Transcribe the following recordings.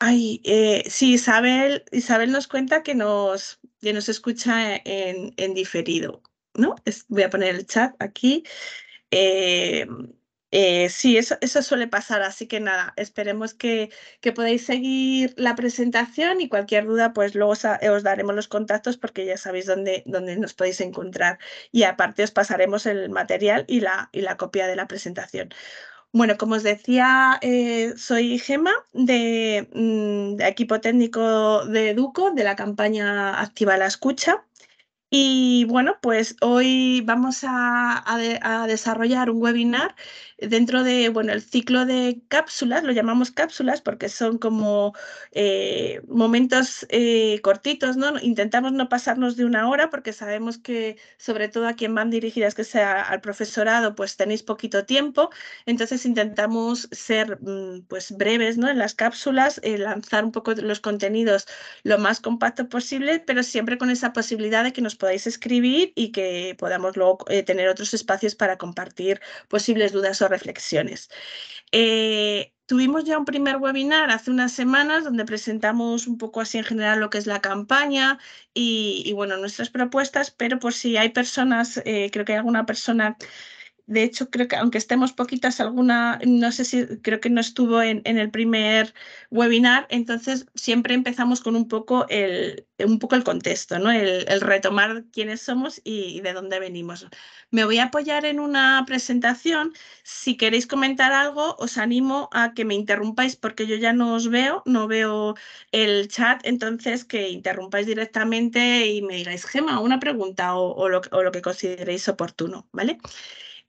Ay, eh, sí, Isabel, Isabel nos cuenta que nos, nos escucha en, diferido, ¿no? voy a poner el chat aquí. Eh, eh, sí, eso, suele pasar, así que nada, esperemos que, que podáis seguir la presentación y cualquier duda, pues luego os, daremos los contactos porque ya sabéis dónde, nos podéis encontrar y aparte os pasaremos el material y la, y la copia de la presentación. Bueno, como os decía, eh, soy Gema mm, de, equipo técnico de Educo, de la campaña Activa la Escucha. Y bueno, pues hoy vamos a desarrollar un webinar dentro de, bueno, el ciclo de cápsulas, lo llamamos cápsulas porque son como eh, momentos eh, cortitos, ¿no? Intentamos no pasarnos de una hora porque sabemos que, sobre todo a quien van dirigidas, que sea al profesorado, pues tenéis poquito tiempo, entonces intentamos ser, mm, pues, breves, ¿no? En las cápsulas, eh, lanzar un poco los contenidos lo más compacto posible, pero siempre con esa posibilidad de que nos podáis escribir y que podamos luego tener otros espacios para compartir posibles dudas o reflexiones. Eh, tuvimos ya un primer webinar hace unas semanas donde presentamos un poco así en general lo que es la campaña y, bueno, nuestras propuestas, pero por si hay personas, eh, creo que hay alguna persona de hecho, creo que aunque estemos poquitas, alguna, no sé si creo que no estuvo en, el primer webinar, entonces siempre empezamos con un poco el, un poco el contexto, ¿no? el, retomar quiénes somos y, de dónde venimos. Me voy a apoyar en una presentación. Si queréis comentar algo, os animo a que me interrumpáis porque yo ya no os veo, no veo el chat, entonces que interrumpáis directamente y me digáis, Gema, una pregunta o, lo, que consideréis oportuno. ¿vale?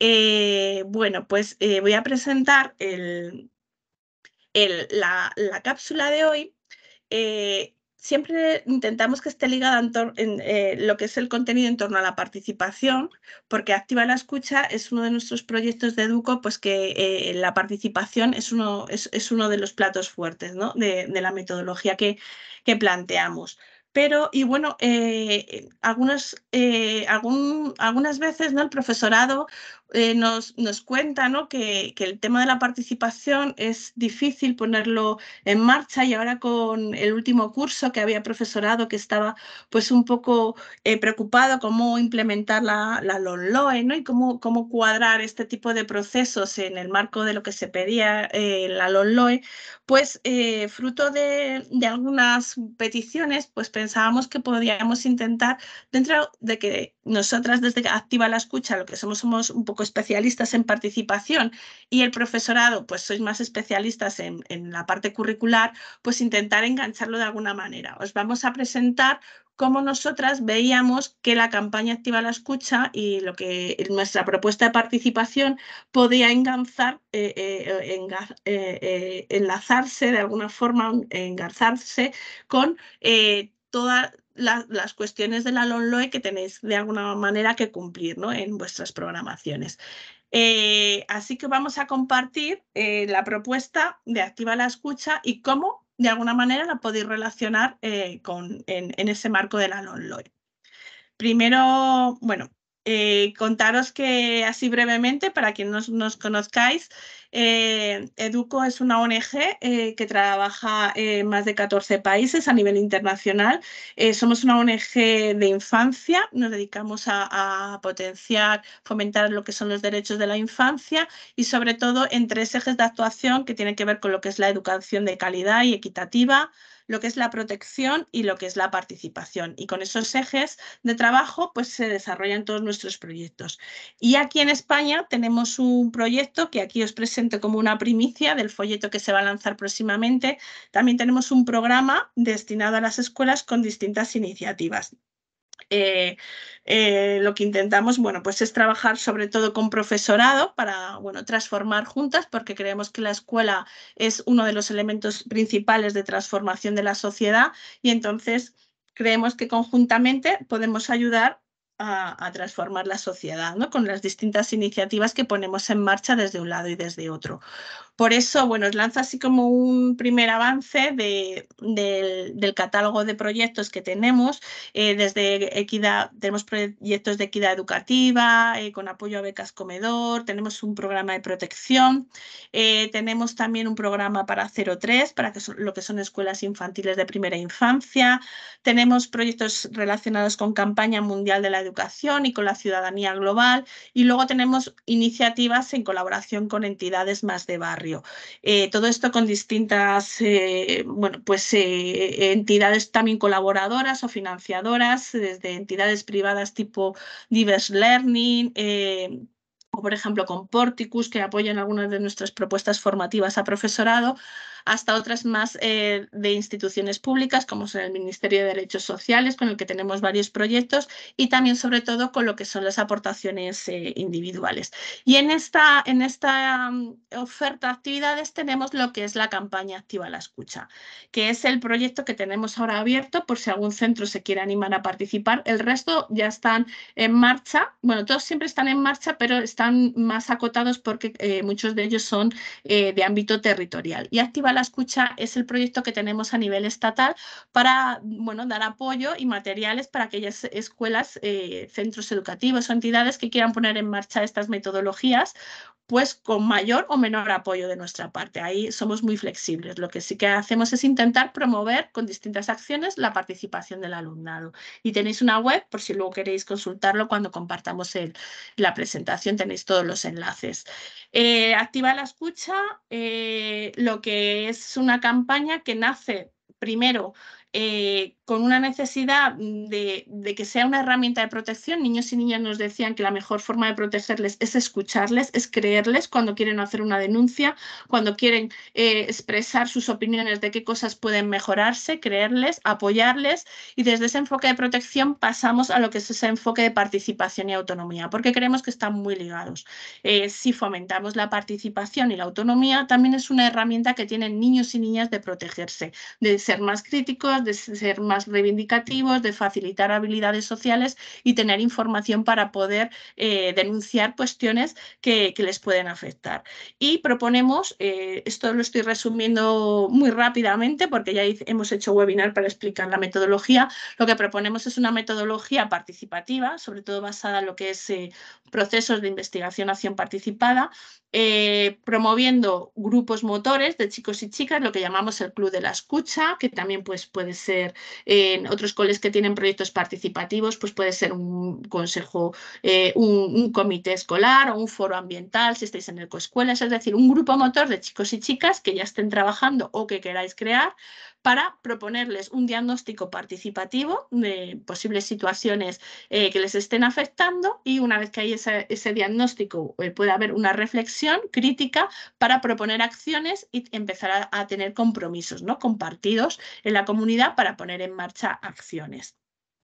Eh, bueno, pues eh, voy a presentar la, cápsula de hoy. Eh, siempre intentamos que esté ligada en, lo que es el contenido en torno a la participación, porque Activa la Escucha es uno de nuestros proyectos de Educo, pues que la participación es uno, de los platos fuertes de, la metodología que, planteamos. Pero, y bueno, algunas veces ¿no? el profesorado eh, nos, nos, cuenta ¿no? que, el tema de la participación es difícil ponerlo en marcha y ahora con el último curso que había profesorado que estaba pues un poco eh, preocupado cómo implementar la, la LONLOE ¿no? y cómo, cómo cuadrar este tipo de procesos en el marco de lo que se pedía eh, la LONLOE, pues fruto de, de, algunas peticiones pues pensábamos que podíamos intentar dentro de que nosotras desde Activa la Escucha lo que somos somos un poco especialistas en participación y el profesorado, pues sois más especialistas en, la parte curricular, pues intentar engancharlo de alguna manera. Os vamos a presentar cómo nosotras veíamos que la campaña activa la escucha y lo que nuestra propuesta de participación podía enganzar, eh, eh, eh, enlazarse de alguna forma, engarzarse con toda las cuestiones de la LONLOE que tenéis de alguna manera que cumplir ¿no? en vuestras programaciones. Eh, así que vamos a compartir eh, la propuesta de Activa la Escucha y cómo de alguna manera la podéis relacionar eh, con, en, ese marco de la LONLOE. Primero, bueno, eh, contaros que así brevemente, para quien no nos conozcáis, eh, Educo es una ONG eh, que trabaja en más de 14 países a nivel internacional. somos una ONG de infancia, nos dedicamos a, a, potenciar, fomentar lo que son los derechos de la infancia y sobre todo en tres ejes de actuación que tienen que ver con lo que es la educación de calidad y equitativa, lo que es la protección y lo que es la participación. Y con esos ejes de trabajo pues, se desarrollan todos nuestros proyectos. Y aquí en España tenemos un proyecto que aquí os presento como una primicia del folleto que se va a lanzar próximamente. También tenemos un programa destinado a las escuelas con distintas iniciativas. Eh, eh, lo que intentamos, bueno, pues es trabajar sobre todo con profesorado para, bueno, transformar juntas, porque creemos que la escuela es uno de los elementos principales de transformación de la sociedad y entonces creemos que conjuntamente podemos ayudar a, a, transformar la sociedad, ¿no? con las distintas iniciativas que ponemos en marcha desde un lado y desde otro. Por eso, bueno, os lanza así como un primer avance del, catálogo de proyectos que tenemos. Eh, desde Equidad, tenemos proyectos de equidad educativa, eh, con apoyo a becas comedor, tenemos un programa de protección, eh, tenemos también un programa para 03, para lo que son escuelas infantiles de primera infancia, tenemos proyectos relacionados con campaña mundial de la educación y con la ciudadanía global, y luego tenemos iniciativas en colaboración con entidades más de barrio. Eh, todo esto con distintas eh, bueno, pues, eh, entidades también colaboradoras o financiadoras, desde entidades privadas tipo Diverse Learning o por ejemplo con Porticus, que apoyan algunas de nuestras propuestas formativas a profesorado, hasta otras más eh, de instituciones públicas, como son el Ministerio de Derechos Sociales, con el que tenemos varios proyectos, y también sobre todo con lo que son las aportaciones eh, individuales. Y en esta, en esta mm, oferta de actividades tenemos lo que es la campaña Activa la Escucha, que es el proyecto que tenemos ahora abierto por si algún centro se quiere animar a participar. El resto ya están en marcha, bueno, todos siempre están en marcha, pero están más acotados porque eh, muchos de ellos son de ámbito territorial. Y Activa la Escucha es el proyecto que tenemos a nivel estatal para bueno, dar apoyo y materiales para aquellas escuelas, eh, centros educativos o entidades que quieran poner en marcha estas metodologías pues con mayor o menor apoyo de nuestra parte. Ahí somos muy flexibles. Lo que sí que hacemos es intentar promover con distintas acciones la participación del alumnado. Y tenéis una web, por si luego queréis consultarlo cuando compartamos la presentación, tenéis todos los enlaces. Eh, activa la escucha, eh, lo que es una campaña que nace primero eh, con una necesidad de, que sea una herramienta de protección. Niños y niñas nos decían que la mejor forma de protegerles es escucharles, es creerles cuando quieren hacer una denuncia, cuando quieren eh, expresar sus opiniones de qué cosas pueden mejorarse, creerles, apoyarles y desde ese enfoque de protección pasamos a lo que es ese enfoque de participación y autonomía, porque creemos que están muy ligados. Eh, si fomentamos la participación y la autonomía, también es una herramienta que tienen niños y niñas de protegerse, de ser más críticos, de ser más reivindicativos, de facilitar habilidades sociales y tener información para poder eh, denunciar cuestiones que, les pueden afectar. Y proponemos, eh, esto lo estoy resumiendo muy rápidamente porque ya hemos hecho webinar para explicar la metodología, lo que proponemos es una metodología participativa, sobre todo basada en lo que es eh, procesos de investigación, acción participada, promoviendo grupos motores de chicos y chicas, lo que llamamos el Club de la Escucha, que también pues, puede ser en otros coles que tienen proyectos participativos, pues puede ser un consejo, eh, un, comité escolar o un foro ambiental si estáis en el coescuelas, es decir, un grupo motor de chicos y chicas que ya estén trabajando o que queráis crear para proponerles un diagnóstico participativo de posibles situaciones eh, que les estén afectando y una vez que hay ese, diagnóstico eh, puede haber una reflexión crítica para proponer acciones y empezar a, a tener compromisos ¿no? compartidos en la comunidad para poner en marcha acciones.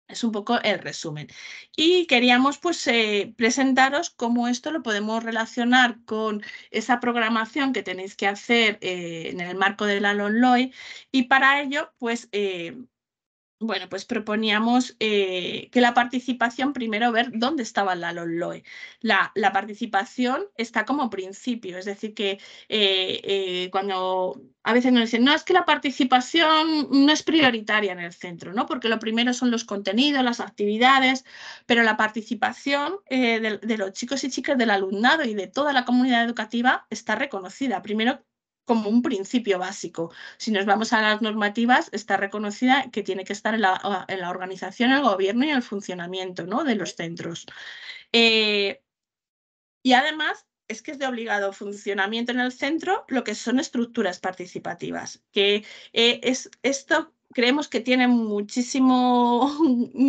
Es un poco el resumen. Y queríamos pues, eh, presentaros cómo esto lo podemos relacionar con esa programación que tenéis que hacer eh, en el marco de la LONLOI y para ello pues, eh, bueno, pues proponíamos eh, que la participación, primero ver dónde estaba la LOE. La, participación está como principio, es decir, que eh, eh, cuando a veces nos dicen, no, es que la participación no es prioritaria en el centro, ¿no? Porque lo primero son los contenidos, las actividades, pero la participación de, de los chicos y chicas del alumnado y de toda la comunidad educativa está reconocida. Primero como un principio básico. Si nos vamos a las normativas, está reconocida que tiene que estar en la, organización, el gobierno y el funcionamiento ¿no? de los centros. Eh, y además, es que es de obligado funcionamiento en el centro lo que son estructuras participativas, que eh, es esto creemos que tiene muchísimo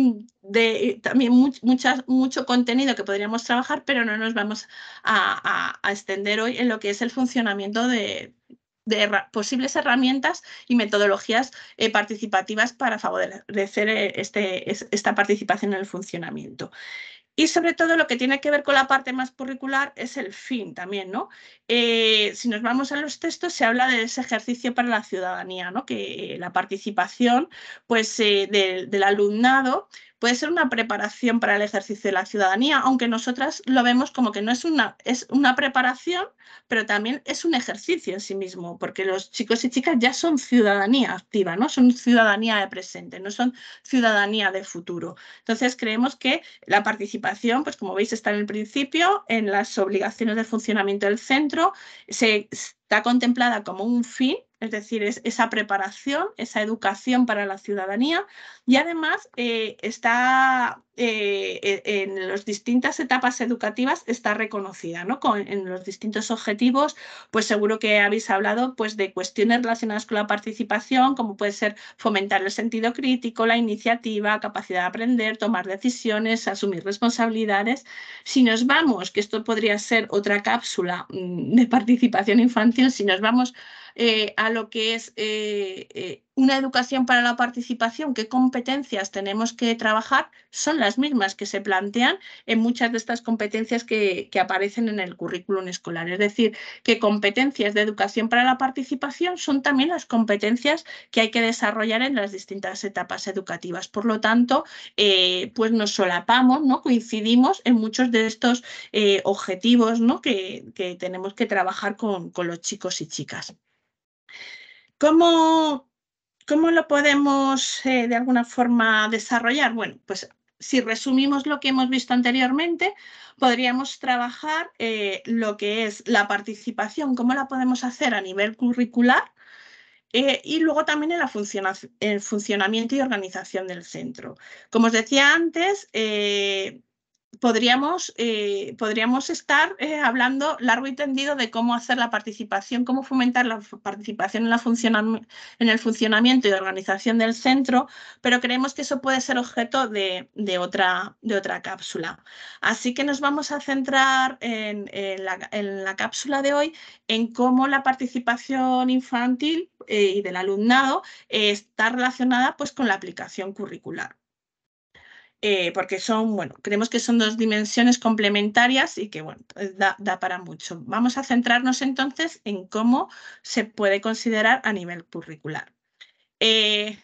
de también muchas, mucho contenido que podríamos trabajar, pero no nos vamos a, extender hoy en lo que es el funcionamiento de, posibles herramientas y metodologías eh, participativas para favorecer eh, este, esta participación en el funcionamiento. Y sobre todo lo que tiene que ver con la parte más curricular es el fin también, ¿no? Eh, si nos vamos a los textos, se habla de ese ejercicio para la ciudadanía, ¿no? Que eh, la participación pues, eh, del alumnado puede ser una preparación para el ejercicio de la ciudadanía, aunque nosotras lo vemos como que no es una, es una preparación, pero también es un ejercicio en sí mismo, porque los chicos y chicas ya son ciudadanía activa, ¿no? Son ciudadanía de presente, no son ciudadanía de futuro. Entonces creemos que la participación, pues como veis, está en el principio, en las obligaciones de funcionamiento del centro, se está contemplada como un fin es decir, es esa preparación, esa educación para la ciudadanía y además eh, está eh, e, en las distintas etapas educativas está reconocida, ¿no? en los distintos objetivos, pues seguro que habéis hablado pues, de cuestiones relacionadas con la participación, como puede ser fomentar el sentido crítico, la iniciativa, capacidad de aprender, tomar decisiones, asumir responsabilidades. Si nos vamos, que esto podría ser otra cápsula mm, de participación infantil, si nos vamos eh, a lo que es eh, eh, una educación para la participación, qué competencias tenemos que trabajar, son las mismas que se plantean en muchas de estas competencias que, aparecen en el currículum escolar. Es decir, que competencias de educación para la participación son también las competencias que hay que desarrollar en las distintas etapas educativas. Por lo tanto, pues nos solapamos, ¿no? coincidimos en muchos de estos objetivos que, tenemos que trabajar con los chicos y chicas. ¿Cómo, cómo lo podemos eh, de alguna forma desarrollar? Bueno, pues si resumimos lo que hemos visto anteriormente, podríamos trabajar eh, lo que es la participación, cómo la podemos hacer a nivel curricular eh, y luego también en la el funcionamiento y organización del centro. Como os decía antes, podríamos, eh, podríamos estar eh, hablando largo y tendido de cómo hacer la participación, cómo fomentar la participación en, en el funcionamiento y organización del centro, pero creemos que eso puede ser objeto de, otra, de otra cápsula. Así que nos vamos a centrar en, la, cápsula de hoy en cómo la participación infantil eh, y del alumnado está relacionada pues, con la aplicación curricular. Eh, porque son, bueno, creemos que son dos dimensiones complementarias y que, bueno, pues da, para mucho. Vamos a centrarnos entonces en cómo se puede considerar a nivel curricular. Eh,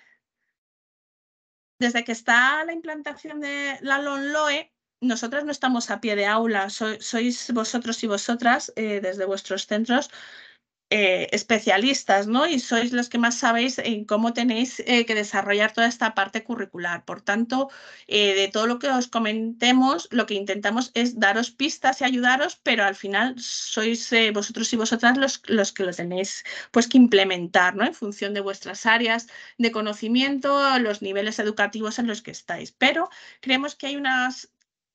desde que está la implantación de la LONLOE, nosotros no estamos a pie de aula, sois vosotros y vosotras eh, desde vuestros centros eh, especialistas, ¿no? Y sois los que más sabéis en cómo tenéis eh, que desarrollar toda esta parte curricular. Por tanto, eh, de todo lo que os comentemos, lo que intentamos es daros pistas y ayudaros, pero al final sois vosotros y vosotras los, que lo tenéis pues, que implementar, ¿no? En función de vuestras áreas de conocimiento, los niveles educativos en los que estáis. Pero creemos que hay unas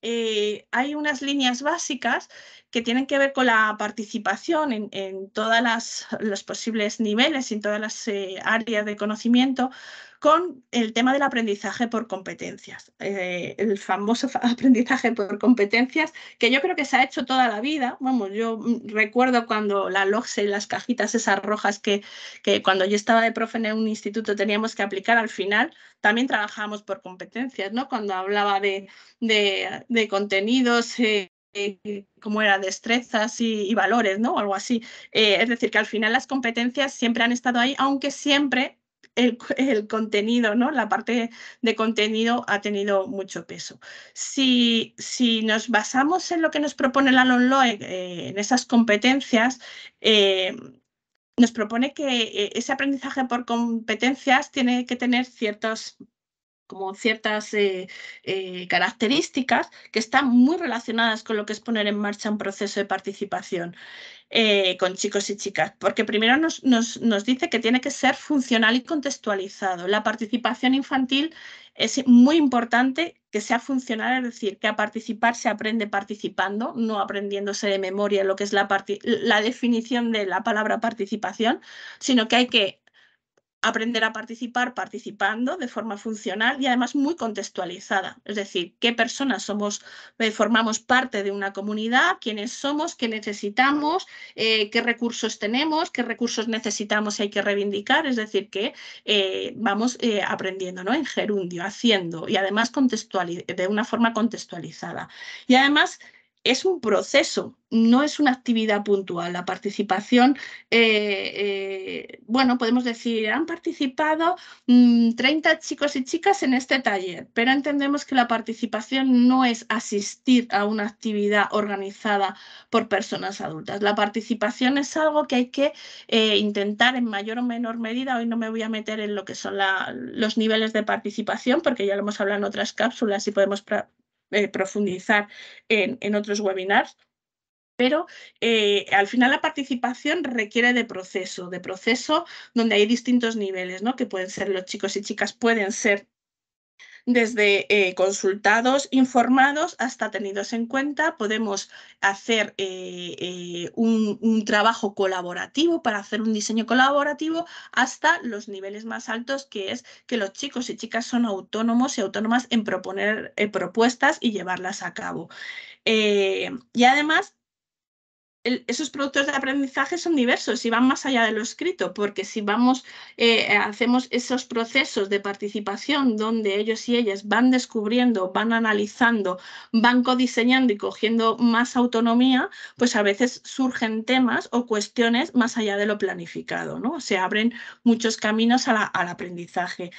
eh, hay unas líneas básicas que tienen que ver con la participación en, todos los posibles niveles, en todas las eh, áreas de conocimiento, con el tema del aprendizaje por competencias, eh, el famoso aprendizaje por competencias, que yo creo que se ha hecho toda la vida. Vamos, yo mm, recuerdo cuando la LOGSE, las cajitas esas rojas que, que cuando yo estaba de profe en un instituto teníamos que aplicar al final, también trabajábamos por competencias, ¿no? Cuando hablaba de, contenidos. Eh, eh, como era destrezas y, valores, ¿no? O algo así. es decir, que al final las competencias siempre han estado ahí, aunque siempre el, contenido, ¿no? La parte de contenido ha tenido mucho peso. Si, si nos basamos en lo que nos propone la LONLOE, eh, en esas competencias, eh, nos propone que eh, ese aprendizaje por competencias tiene que tener como ciertas características que están muy relacionadas con lo que es poner en marcha un proceso de participación. Eh, con chicos y chicas, porque primero nos, nos, dice que tiene que ser funcional y contextualizado. La participación infantil es muy importante que sea funcional, es decir, que a participar se aprende participando, no aprendiéndose de memoria lo que es la, la definición de la palabra participación, sino que hay que aprender a participar participando de forma funcional y además muy contextualizada. Es decir, qué personas somos, eh, formamos parte de una comunidad, quiénes somos, qué necesitamos, eh, qué recursos tenemos, qué recursos necesitamos y hay que reivindicar. Es decir, que eh, vamos aprendiendo ¿no? en gerundio, haciendo y además de una forma contextualizada. Y además es un proceso, no es una actividad puntual. La participación, eh, eh, bueno, podemos decir, han participado 30 mm, chicos y chicas en este taller, pero entendemos que la participación no es asistir a una actividad organizada por personas adultas. La participación es algo que hay que eh, intentar en mayor o menor medida. Hoy no me voy a meter en lo que son los niveles de participación, porque ya lo hemos hablado en otras cápsulas y podemos eh, profundizar en, otros webinars. Pero eh, al final la participación requiere de proceso, de proceso donde hay distintos niveles, ¿no? Que pueden ser los chicos y chicas, pueden ser desde eh, consultados, informados hasta tenidos en cuenta. Podemos hacer eh, eh, un, trabajo colaborativo para hacer un diseño colaborativo hasta los niveles más altos, que es que los chicos y chicas son autónomos y autónomas en proponer propuestas y llevarlas a cabo. y además, esos productos de aprendizaje son diversos y van más allá de lo escrito, porque si vamos, eh, hacemos esos procesos de participación donde ellos y ellas van descubriendo, van analizando, van codiseñando y cogiendo más autonomía, pues a veces surgen temas o cuestiones más allá de lo planificado, ¿no? Se abren muchos caminos al aprendizaje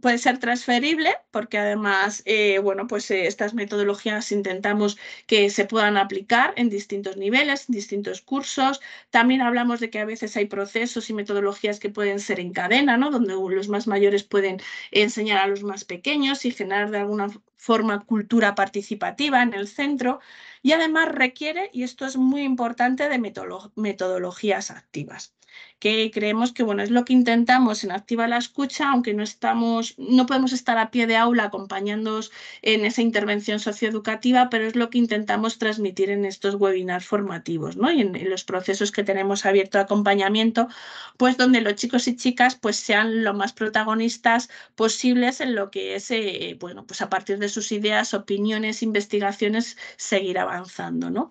puede ser transferible porque además, eh, bueno, pues eh, estas metodologías intentamos que se puedan aplicar en distintos niveles, en distintos cursos. También hablamos de que a veces hay procesos y metodologías que pueden ser en cadena, ¿no? Donde los más mayores pueden enseñar a los más pequeños y generar de alguna forma cultura participativa en el centro. Y además requiere, y esto es muy importante, de metodologías activas que creemos que bueno, es lo que intentamos en Activa la Escucha, aunque no estamos, no podemos estar a pie de aula acompañándoos en esa intervención socioeducativa, pero es lo que intentamos transmitir en estos webinars formativos, ¿no? Y en, los procesos que tenemos abierto de acompañamiento, pues donde los chicos y chicas pues sean lo más protagonistas posibles en lo que es, eh, bueno, pues a partir de sus ideas, opiniones, investigaciones, seguir avanzando, ¿no?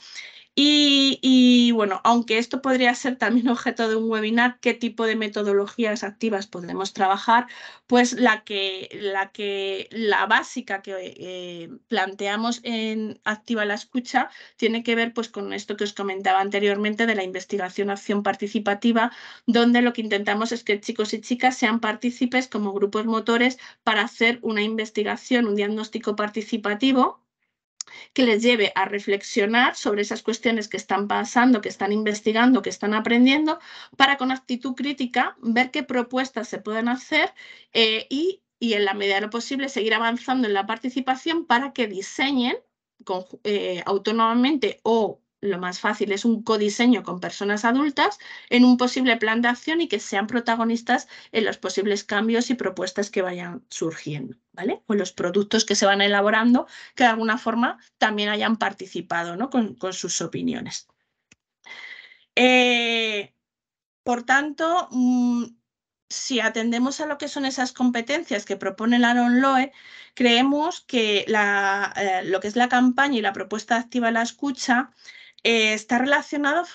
Y, bueno, aunque esto podría ser también objeto de un webinar, qué tipo de metodologías activas podemos trabajar, pues la que la, que, la básica que eh, planteamos en Activa la Escucha tiene que ver pues, con esto que os comentaba anteriormente de la investigación acción participativa, donde lo que intentamos es que chicos y chicas sean partícipes como grupos motores para hacer una investigación, un diagnóstico participativo que les lleve a reflexionar sobre esas cuestiones que están pasando, que están investigando, que están aprendiendo, para con actitud crítica ver qué propuestas se pueden hacer eh, y, en la medida de lo posible seguir avanzando en la participación para que diseñen eh, autónomamente o lo más fácil es un codiseño con personas adultas en un posible plan de acción y que sean protagonistas en los posibles cambios y propuestas que vayan surgiendo, ¿vale? O los productos que se van elaborando que de alguna forma también hayan participado ¿no? con, sus opiniones. Eh, por tanto, mm, si atendemos a lo que son esas competencias que propone la Loe, creemos que eh, lo que es la campaña y la propuesta activa la escucha eh, está relacionado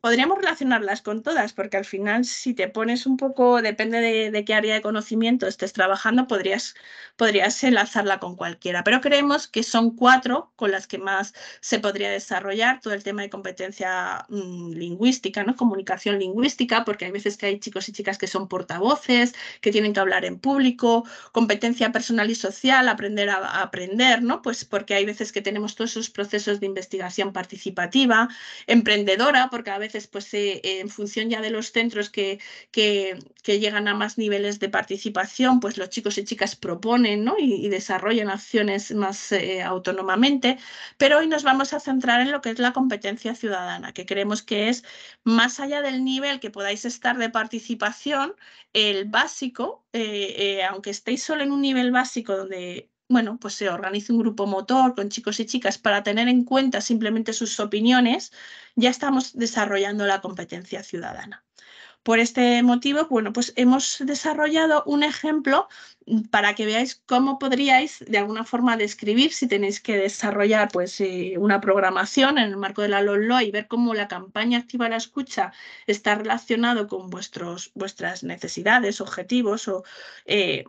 podríamos relacionarlas con todas, porque al final si te pones un poco, depende de, qué área de conocimiento estés trabajando, podrías, podrías, enlazarla con cualquiera. Pero creemos que son cuatro con las que más se podría desarrollar todo el tema de competencia mm, lingüística, ¿no? comunicación lingüística, porque hay veces que hay chicos y chicas que son portavoces, que tienen que hablar en público, competencia personal y social, aprender a, aprender, ¿no? Pues porque hay veces que tenemos todos esos procesos de investigación participativa, emprendedora, porque a veces veces pues, eh, en función ya de los centros que, que, llegan a más niveles de participación, pues los chicos y chicas proponen ¿no? y, desarrollan acciones más eh, autónomamente, pero hoy nos vamos a centrar en lo que es la competencia ciudadana, que creemos que es más allá del nivel que podáis estar de participación, el básico, eh, aunque estéis solo en un nivel básico donde bueno, pues se organiza un grupo motor con chicos y chicas para tener en cuenta simplemente sus opiniones, ya estamos desarrollando la competencia ciudadana. Por este motivo, bueno, pues hemos desarrollado un ejemplo para que veáis cómo podríais de alguna forma describir si tenéis que desarrollar pues, eh, una programación en el marco de la LOLO y ver cómo la campaña activa la escucha está relacionado con vuestros, vuestras necesidades, objetivos o eh,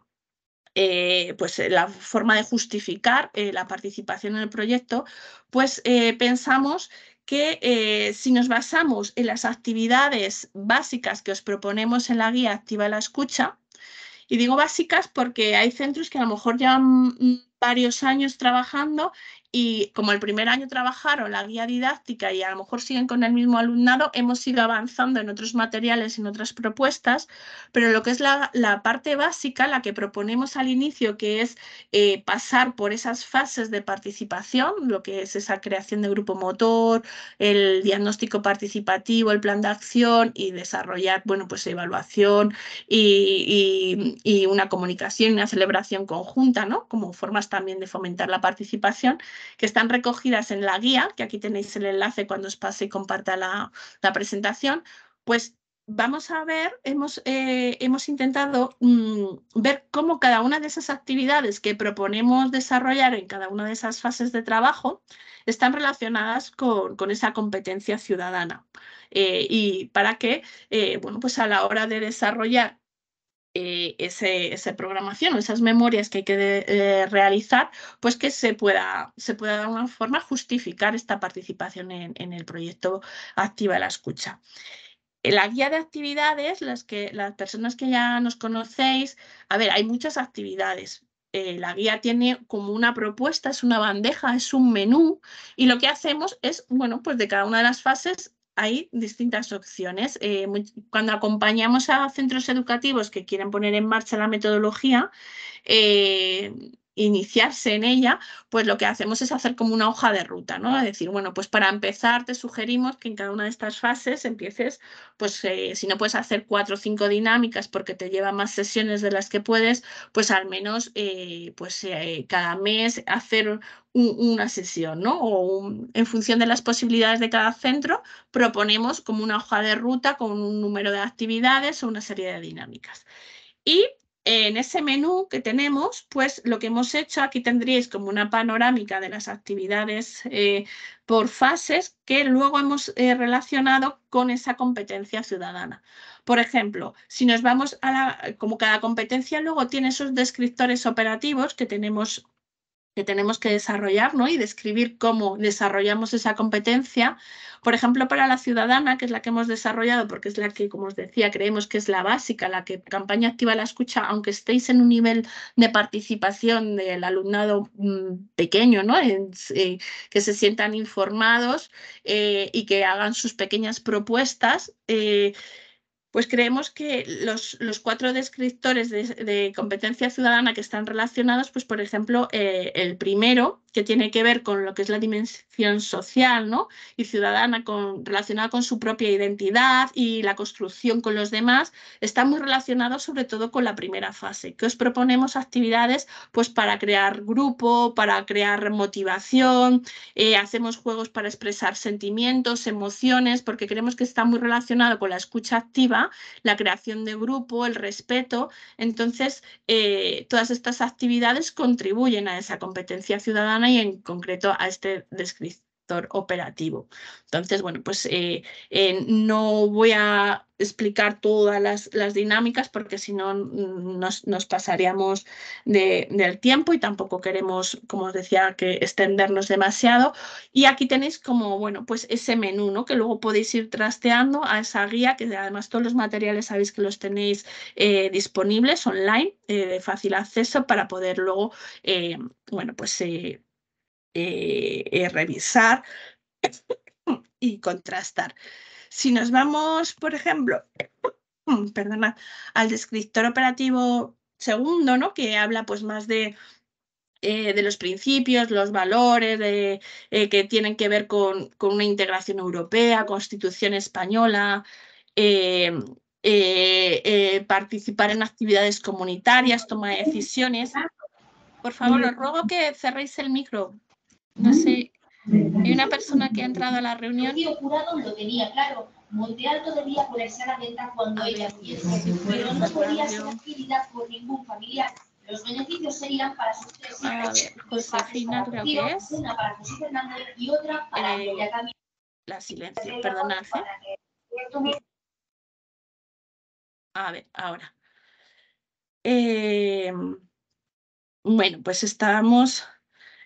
eh, pues eh, la forma de justificar eh, la participación en el proyecto, pues pensamos que si nos basamos en las actividades básicas que os proponemos en la guía Activa la Escucha, y digo básicas porque hay centros que a lo mejor llevan mm, varios años trabajando y como el primer año trabajaron la guía didáctica y a lo mejor siguen con el mismo alumnado, hemos ido avanzando en otros materiales, en otras propuestas, pero lo que es la, parte básica, la que proponemos al inicio, que es eh, pasar por esas fases de participación, lo que es esa creación de grupo motor, el diagnóstico participativo, el plan de acción y desarrollar, bueno, pues evaluación y, una comunicación, y una celebración conjunta, ¿no? Como formas también de fomentar la participación que están recogidas en la guía, que aquí tenéis el enlace cuando os pase y comparta la, presentación, pues vamos a ver, hemos, eh, hemos intentado mm, ver cómo cada una de esas actividades que proponemos desarrollar en cada una de esas fases de trabajo están relacionadas con, esa competencia ciudadana. Eh, y para que, eh, bueno, pues a la hora de desarrollar eh, ese, esa programación o esas memorias que hay que eh, realizar, pues que se pueda, se pueda de alguna forma justificar esta participación en, el proyecto Activa la Escucha. la guía de actividades, las, que, las personas que ya nos conocéis, a ver, hay muchas actividades, eh, la guía tiene como una propuesta, es una bandeja, es un menú y lo que hacemos es, bueno, pues de cada una de las fases hay distintas opciones. Eh, cuando acompañamos a centros educativos que quieren poner en marcha la metodología, eh, iniciarse en ella, pues lo que hacemos es hacer como una hoja de ruta, ¿no? Es decir, bueno, pues para empezar te sugerimos que en cada una de estas fases empieces, pues eh, si no puedes hacer cuatro o cinco dinámicas porque te lleva más sesiones de las que puedes, pues al menos eh, pues, eh, cada mes hacer una sesión, ¿no? O en función de las posibilidades de cada centro, proponemos como una hoja de ruta con un número de actividades o una serie de dinámicas. Y en ese menú que tenemos, pues lo que hemos hecho, aquí tendríais como una panorámica de las actividades eh, por fases que luego hemos eh, relacionado con esa competencia ciudadana. Por ejemplo, si nos vamos a la, como cada competencia luego tiene esos descriptores operativos que tenemos que tenemos que desarrollar ¿no? y describir cómo desarrollamos esa competencia. Por ejemplo, para la ciudadana, que es la que hemos desarrollado, porque es la que, como os decía, creemos que es la básica, la que campaña activa la escucha, aunque estéis en un nivel de participación del alumnado mm, pequeño, ¿no? Eh, que se sientan informados eh, y que hagan sus pequeñas propuestas. Eh, pues creemos que los, cuatro descriptores de, competencia ciudadana que están relacionados, pues por ejemplo, eh, el primero que tiene que ver con lo que es la dimensión social ¿no? y ciudadana relacionada con su propia identidad y la construcción con los demás, está muy relacionado sobre todo con la primera fase, que os proponemos actividades pues, para crear grupo, para crear motivación, eh, hacemos juegos para expresar sentimientos, emociones, porque creemos que está muy relacionado con la escucha activa, la creación de grupo, el respeto. Entonces, eh, todas estas actividades contribuyen a esa competencia ciudadana y en concreto a este descriptor operativo. Entonces, bueno, pues eh, eh, no voy a explicar todas las, dinámicas porque si no mm, nos, nos, pasaríamos del tiempo y tampoco queremos, como os decía, que extendernos demasiado. Y aquí tenéis como, bueno, pues ese menú, ¿no? Que luego podéis ir trasteando a esa guía, que además todos los materiales sabéis que los tenéis eh, disponibles online, de fácil acceso para poder luego, bueno, pues eh, eh, revisar y contrastar. Si nos vamos, por ejemplo, perdona, al descriptor operativo segundo, ¿no? que habla pues, más de eh, de los principios, los valores que tienen que ver con, con, una integración europea, constitución española, participar en actividades comunitarias, toma de decisiones. Por favor, mm. os ruego que cerréis el micro. No sé, hay una persona que ha entrado a la reunión. El jurado lo tenía, claro. Monte Alto debía ponerse a la venta cuando ella pudiese, pero no podía ser adquirida por ningún familiar. Los beneficios serían para sus tres creo que es. Una para José Fernández y otra para eh, La silencio, perdonad. A ver, ahora. Eh, bueno, pues estamos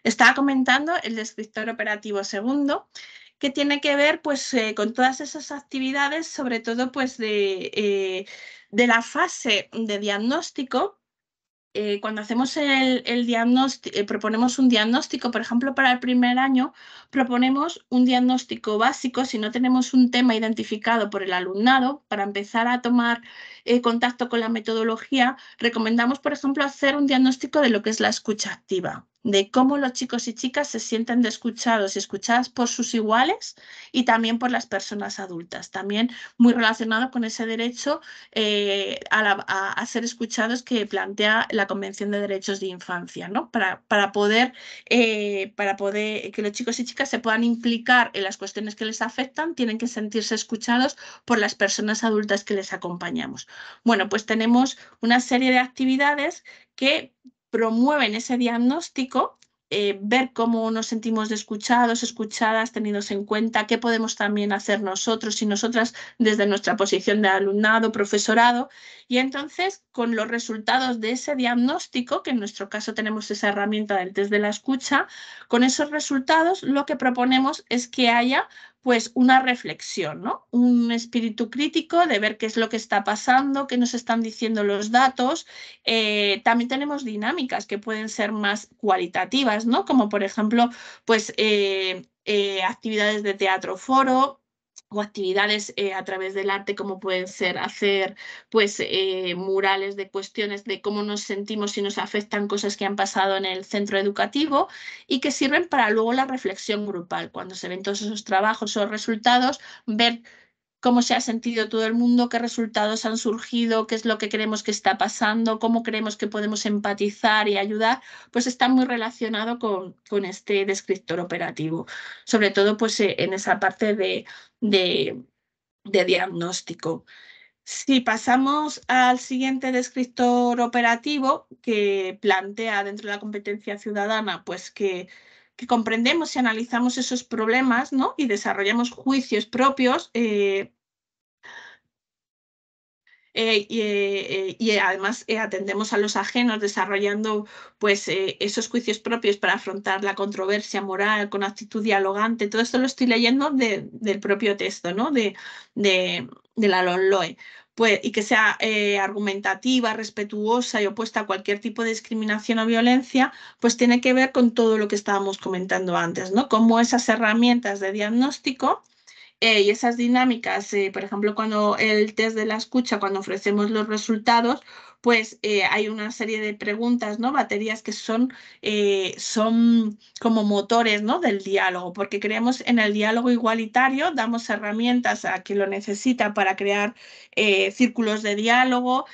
estaba comentando el descriptor operativo segundo, que tiene que ver pues, eh, con todas esas actividades, sobre todo pues, de, eh, la fase de diagnóstico, eh, cuando hacemos el, diagnóstico, proponemos un diagnóstico, por ejemplo, para el primer año, proponemos un diagnóstico básico, si no tenemos un tema identificado por el alumnado, para empezar a tomar contacto con la metodología, recomendamos, por ejemplo, hacer un diagnóstico de lo que es la escucha activa de cómo los chicos y chicas se sienten escuchados y escuchadas por sus iguales y también por las personas adultas. También muy relacionado con ese derecho eh, a, ser escuchados que plantea la Convención de Derechos de Infancia, ¿no? Para, para poder, eh, para poder que los chicos y chicas se puedan implicar en las cuestiones que les afectan, tienen que sentirse escuchados por las personas adultas que les acompañamos. Bueno, pues tenemos una serie de actividades que promueven ese diagnóstico, eh, ver cómo nos sentimos escuchados, escuchadas, tenidos en cuenta, qué podemos también hacer nosotros y nosotras desde nuestra posición de alumnado, profesorado. Y entonces, con los resultados de ese diagnóstico, que en nuestro caso tenemos esa herramienta del test de la escucha, con esos resultados lo que proponemos es que haya pues una reflexión, ¿no? Un espíritu crítico de ver qué es lo que está pasando, qué nos están diciendo los datos. Eh, también tenemos dinámicas que pueden ser más cualitativas, ¿no? Como por ejemplo, pues eh, eh, actividades de teatro foro, o actividades eh, a través del arte como pueden ser hacer pues eh, murales de cuestiones de cómo nos sentimos si nos afectan cosas que han pasado en el centro educativo y que sirven para luego la reflexión grupal cuando se ven todos esos trabajos o resultados ver cómo se ha sentido todo el mundo, qué resultados han surgido, qué es lo que creemos que está pasando, cómo creemos que podemos empatizar y ayudar, pues está muy relacionado con, este descriptor operativo, sobre todo pues, eh, en esa parte de diagnóstico. Si pasamos al siguiente descriptor operativo que plantea dentro de la competencia ciudadana, pues que que comprendemos y analizamos esos problemas ¿no? y desarrollamos juicios propios eh, eh, eh, y además atendemos a los ajenos desarrollando pues, esos juicios propios para afrontar la controversia moral con actitud dialogante. Todo esto lo estoy leyendo del propio texto ¿no? de, de, de la pues, y que sea eh, argumentativa, respetuosa y opuesta a cualquier tipo de discriminación o violencia, pues tiene que ver con todo lo que estábamos comentando antes, ¿no? Cómo esas herramientas de diagnóstico eh, y esas dinámicas, eh, por ejemplo, cuando el test de la escucha, cuando ofrecemos los resultados, pues eh, hay una serie de preguntas, ¿no? Baterías que son, son como motores, ¿no? Del diálogo, porque creemos en el diálogo igualitario, damos herramientas a quien lo necesita para crear círculos de diálogo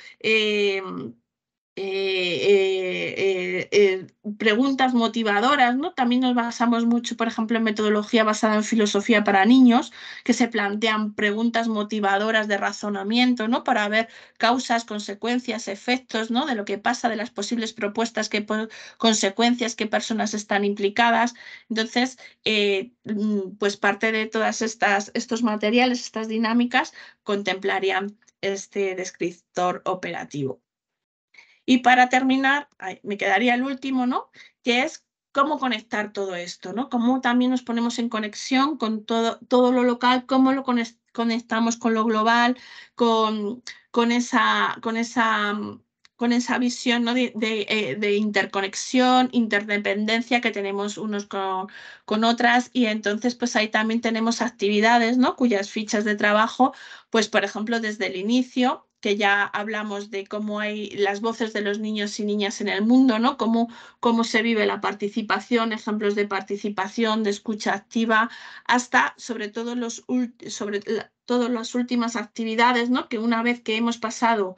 eh, eh, eh, preguntas motivadoras, ¿no? También nos basamos mucho, por ejemplo, en metodología basada en filosofía para niños, que se plantean preguntas motivadoras de razonamiento, ¿no? Para ver causas, consecuencias, efectos, ¿no? De lo que pasa, de las posibles propuestas, que, consecuencias, qué personas están implicadas. Entonces, mm, pues parte de todas estas estos materiales, estas dinámicas, contemplarían este descriptor operativo. Y para terminar, me quedaría el último, ¿no? Que es cómo conectar todo esto, ¿no? Cómo también nos ponemos en conexión con todo, lo local, cómo lo conectamos con lo global, con, con esa, con esa con esa visión ¿no? de, eh, interconexión, interdependencia que tenemos unos con, con, otras y entonces pues ahí también tenemos actividades ¿no? cuyas fichas de trabajo pues por ejemplo desde el inicio que ya hablamos de cómo hay las voces de los niños y niñas en el mundo, ¿no? Cómo, cómo se vive la participación, ejemplos de participación, de escucha activa, hasta sobre todo los sobre todas las últimas actividades, ¿no? Que una vez que hemos pasado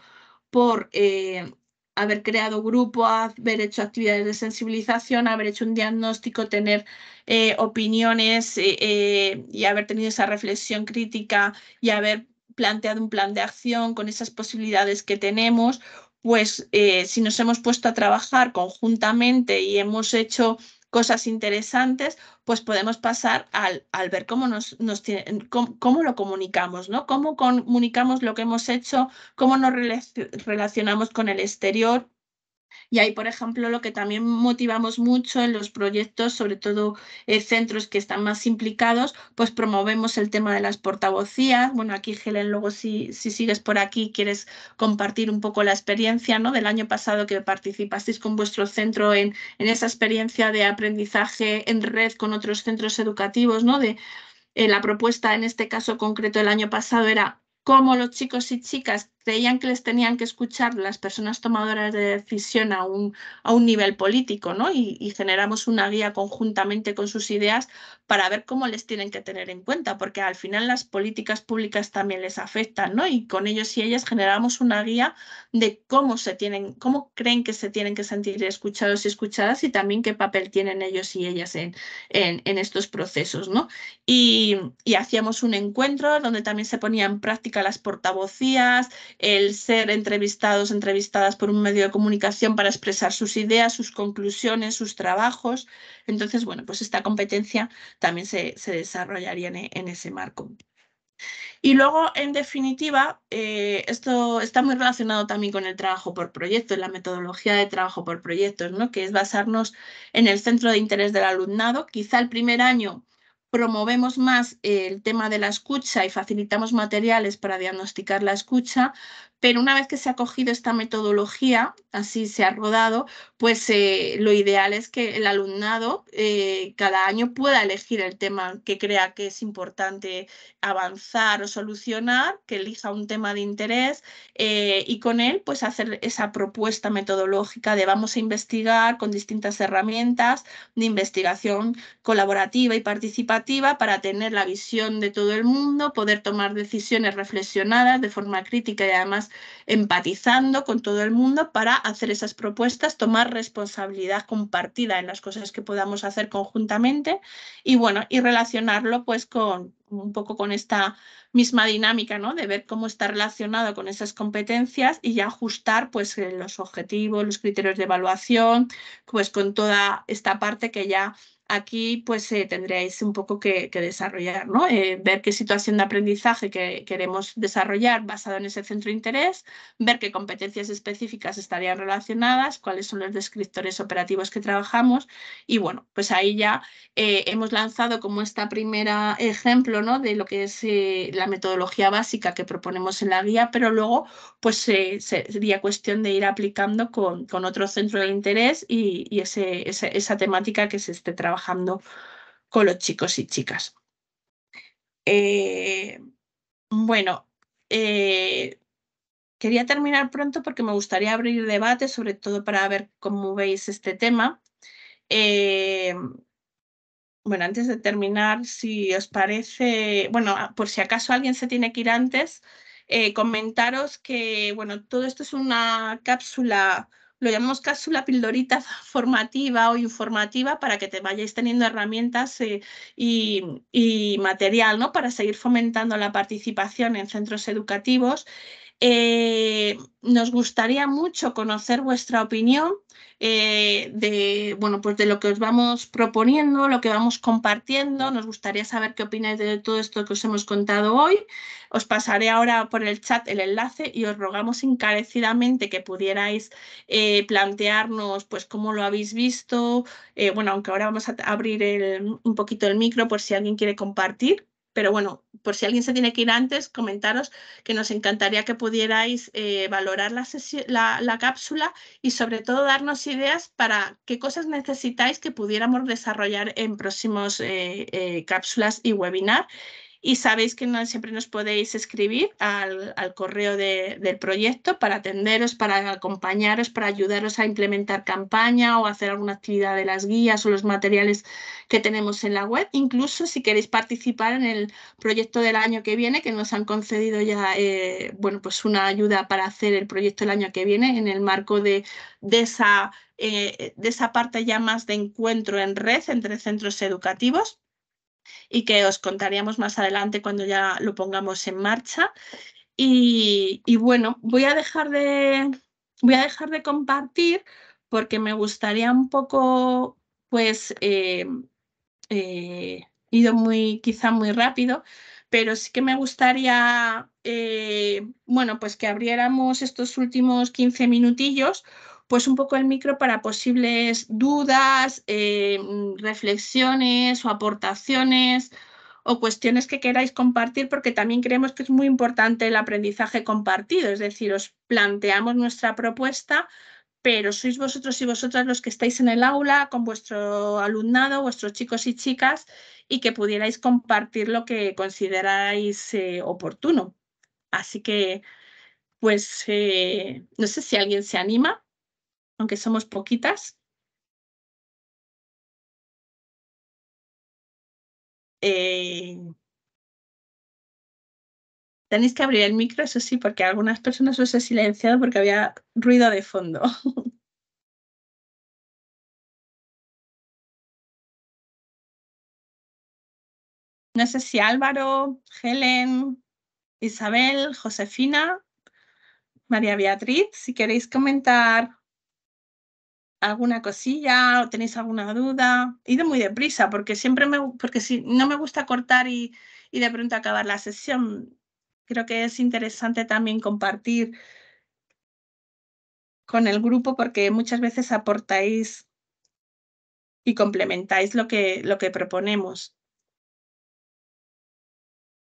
por eh, haber creado grupo, haber hecho actividades de sensibilización, haber hecho un diagnóstico, tener eh, opiniones eh, y haber tenido esa reflexión crítica y haber planteado un plan de acción con esas posibilidades que tenemos, pues eh, si nos hemos puesto a trabajar conjuntamente y hemos hecho cosas interesantes, pues podemos pasar al, al ver cómo, nos, nos cómo, lo comunicamos, ¿no? Cómo comunicamos lo que hemos hecho, cómo nos relacionamos con el exterior, y ahí, por ejemplo, lo que también motivamos mucho en los proyectos, sobre todo eh, centros que están más implicados, pues promovemos el tema de las portavocías. Bueno, aquí, Helen, luego si, si sigues por aquí, quieres compartir un poco la experiencia ¿no? del año pasado que participasteis con vuestro centro en, en esa experiencia de aprendizaje en red con otros centros educativos, ¿no? De, eh, la propuesta en este caso concreto del año pasado era cómo los chicos y chicas creían que les tenían que escuchar las personas tomadoras de decisión a un, a un nivel político, ¿no? Y, generamos una guía conjuntamente con sus ideas para ver cómo les tienen que tener en cuenta, porque al final las políticas públicas también les afectan, ¿no? Y con ellos y ellas generamos una guía de cómo se tienen, cómo creen que se tienen que sentir escuchados y escuchadas y también qué papel tienen ellos y ellas en, en, estos procesos, ¿no? Y, y hacíamos un encuentro donde también se ponían en práctica las portavocías, el ser entrevistados, entrevistadas por un medio de comunicación para expresar sus ideas, sus conclusiones, sus trabajos. Entonces, bueno, pues esta competencia también se, desarrollaría e, en, ese marco. Y luego, en definitiva, eh, esto está muy relacionado también con el trabajo por proyectos, la metodología de trabajo por proyectos, ¿no? que es basarnos en el centro de interés del alumnado. Quizá el primer año promovemos más el tema de la escucha y facilitamos materiales para diagnosticar la escucha, pero una vez que se ha cogido esta metodología, así se ha rodado, pues eh, lo ideal es que el alumnado eh, cada año pueda elegir el tema que crea que es importante avanzar o solucionar, que elija un tema de interés eh, y con él pues hacer esa propuesta metodológica de vamos a investigar con distintas herramientas de investigación colaborativa y participativa para tener la visión de todo el mundo, poder tomar decisiones reflexionadas de forma crítica y además empatizando con todo el mundo para hacer esas propuestas, tomar responsabilidad compartida en las cosas que podamos hacer conjuntamente y bueno, y relacionarlo pues con un poco con esta misma dinámica, ¿no? De ver cómo está relacionado con esas competencias y ya ajustar pues los objetivos, los criterios de evaluación, pues con toda esta parte que ya aquí pues eh, un poco que, desarrollar, ¿no? Eh, ver qué situación de aprendizaje queremos desarrollar basado en ese centro de interés, ver qué competencias específicas estarían relacionadas, cuáles son los descriptores operativos que trabajamos y bueno, pues ahí ya eh, hemos lanzado como este primer ejemplo, ¿no? De lo que es la metodología básica que proponemos en la guía, pero luego pues sería cuestión de ir aplicando con, otro centro de interés y, esa temática que se esté trabajando trabajando con los chicos y chicas. Eh, bueno, eh, quería terminar pronto porque me gustaría abrir debate, sobre todo para ver cómo veis este tema. Eh, bueno, antes de terminar, si os parece, bueno, ah, por si acaso alguien se tiene que ir antes, comentaros que, bueno, todo esto es una cápsula lo llamamos cápsula pildorita formativa o informativa para que te vayáis teniendo herramientas eh, y, material ¿no? para seguir fomentando la participación en centros educativos eh, nos gustaría mucho conocer vuestra opinión eh, de, bueno, pues de lo que os vamos proponiendo, lo que vamos compartiendo. Nos gustaría saber qué opináis de todo esto que os hemos contado hoy. Os pasaré ahora por el chat el enlace y os rogamos encarecidamente que pudierais eh, plantearnos pues, cómo lo habéis visto. bueno, aunque ahora vamos a abrir un poquito el micro por si alguien quiere compartir. Pero bueno, por si alguien se tiene que ir antes, comentaros que nos encantaría que pudierais eh, valorar la, cápsula y sobre todo darnos ideas para qué cosas necesitáis que pudiéramos desarrollar en próximos eh, eh, cápsulas y webinar. Y sabéis que siempre nos podéis escribir al, correo del proyecto para atenderos, para acompañaros, para ayudaros a implementar campaña o hacer alguna actividad de las guías o los materiales que tenemos en la web. Incluso si queréis participar en el proyecto del año que viene, que nos han concedido ya eh, bueno, pues una ayuda para hacer el proyecto el año que viene en el marco de, esa eh, de esa parte ya más de encuentro en red entre centros educativos y que os contaríamos más adelante cuando ya lo pongamos en marcha. Y, bueno, voy a, dejar de, voy a dejar de compartir porque me gustaría un poco, pues, eh, eh, ido muy, quizá muy rápido, pero sí que me gustaría, eh, bueno, pues que abriéramos estos últimos 15 minutillos pues un poco el micro para posibles dudas, eh, mm, reflexiones o aportaciones o cuestiones que queráis compartir, porque también creemos que es muy importante el aprendizaje compartido, es decir, os planteamos nuestra propuesta, pero sois vosotros y vosotras los que estáis en el aula con vuestro alumnado, vuestros chicos y chicas, y que pudierais compartir lo que consideráis eh, oportuno. Así que, pues, eh, no sé si alguien se anima aunque somos poquitas. Eh, tenéis que abrir el micro, eso sí, porque algunas personas os he silenciado porque había ruido de fondo. No sé si Álvaro, Helen, Isabel, Josefina, María Beatriz, si queréis comentar alguna cosilla o tenéis alguna duda. He muy deprisa porque siempre me, porque si no me gusta cortar y, de pronto acabar la sesión. Creo que es interesante también compartir con el grupo porque muchas veces aportáis y complementáis lo que, lo que proponemos.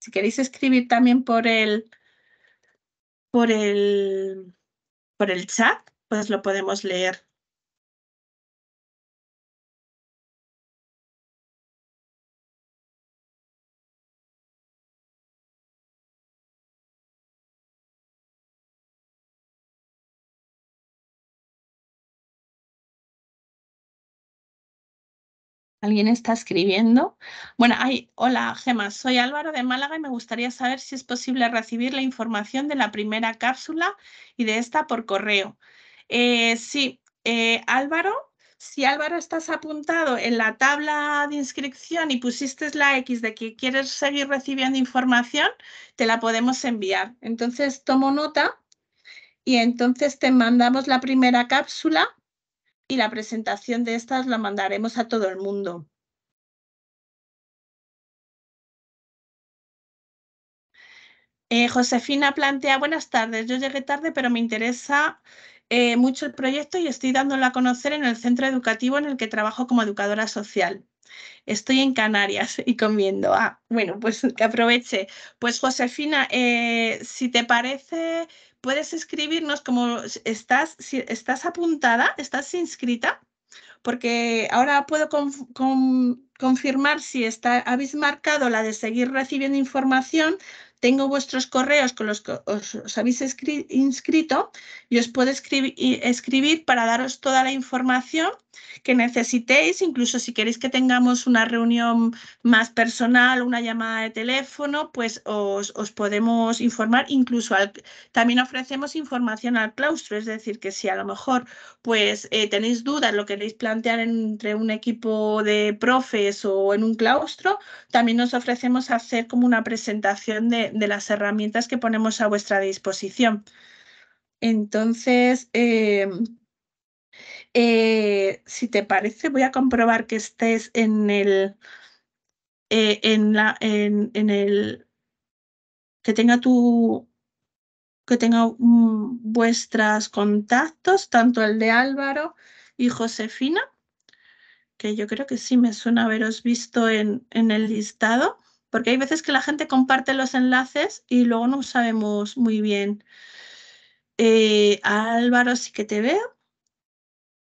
Si queréis escribir también por el, por el, por el chat, pues lo podemos leer. ¿Alguien está escribiendo? Bueno, hola Gema, soy Álvaro de Málaga y me gustaría saber si es posible recibir la información de la primera cápsula y de esta por correo. Eh, sí, eh, Álvaro, si Álvaro estás apuntado en la tabla de inscripción y pusiste la X de que quieres seguir recibiendo información, te la podemos enviar. Entonces tomo nota y entonces te mandamos la primera cápsula y la presentación de estas la mandaremos a todo el mundo. Eh, Josefina plantea, buenas tardes, yo llegué tarde, pero me interesa eh, mucho el proyecto y estoy dándolo a conocer en el centro educativo en el que trabajo como educadora social. Estoy en Canarias y comiendo. Ah, bueno, pues que aproveche. Pues Josefina, eh, si te parece, puedes escribirnos como estás, estás apuntada, estás inscrita, porque ahora puedo confirmar si está, habéis marcado la de seguir recibiendo información. Tengo vuestros correos con los que os, habéis inscrito y os puedo escribir para daros toda la información que necesitéis, incluso si queréis que tengamos una reunión más personal, una llamada de teléfono, pues os, podemos informar, incluso también ofrecemos información al claustro, es decir, que si a lo mejor pues eh, tenéis dudas, lo queréis plantear entre un equipo de profes o en un claustro, también nos ofrecemos hacer como una presentación de, las herramientas que ponemos a vuestra disposición. Entonces, eh, eh, si te parece, voy a comprobar que estés en el. Eh, en, la, en, el. que tenga tu. que tenga mm, vuestros contactos, tanto el de Álvaro y Josefina, que yo creo que sí me suena haberos visto en, el listado, porque hay veces que la gente comparte los enlaces y luego no sabemos muy bien. Eh, Álvaro, sí que te veo.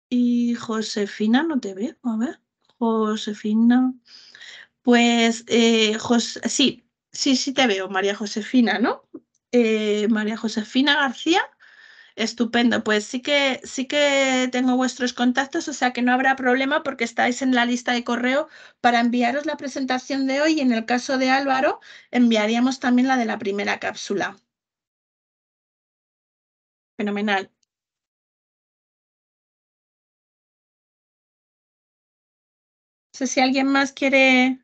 Y Josefina, no te veo, a ver. Josefina. Pues eh, sí, sí, sí te veo, María Josefina, ¿no? Eh, María Josefina García. Estupendo, pues sí que sí que tengo vuestros contactos, o sea que no habrá problema porque estáis en la lista de correo para enviaros la presentación de hoy y en el caso de Álvaro enviaríamos también la de la primera cápsula. Fenomenal. sé si alguien más quiere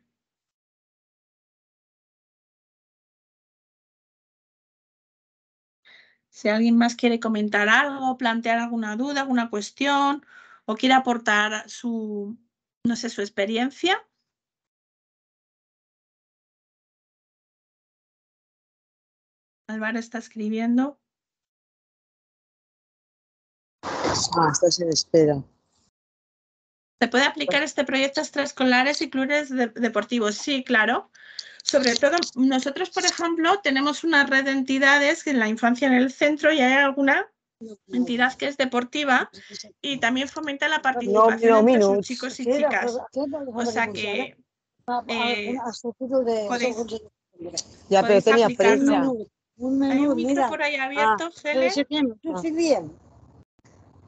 Si alguien más quiere comentar algo, plantear alguna duda, alguna cuestión o quiere aportar su, no sé, su experiencia. Álvaro está escribiendo. Ah, en espera. ¿Se puede aplicar este proyecto a extraescolares y clubes deportivos? Sí, claro. Sobre todo, nosotros, por ejemplo, tenemos una red de entidades en la infancia en el centro y hay alguna entidad que es deportiva y también fomenta la participación de sus chicos y chicas. O sea que ah, eh, ya, pero tenía Hay un micro ahí ah, abierto, Cele. Ah.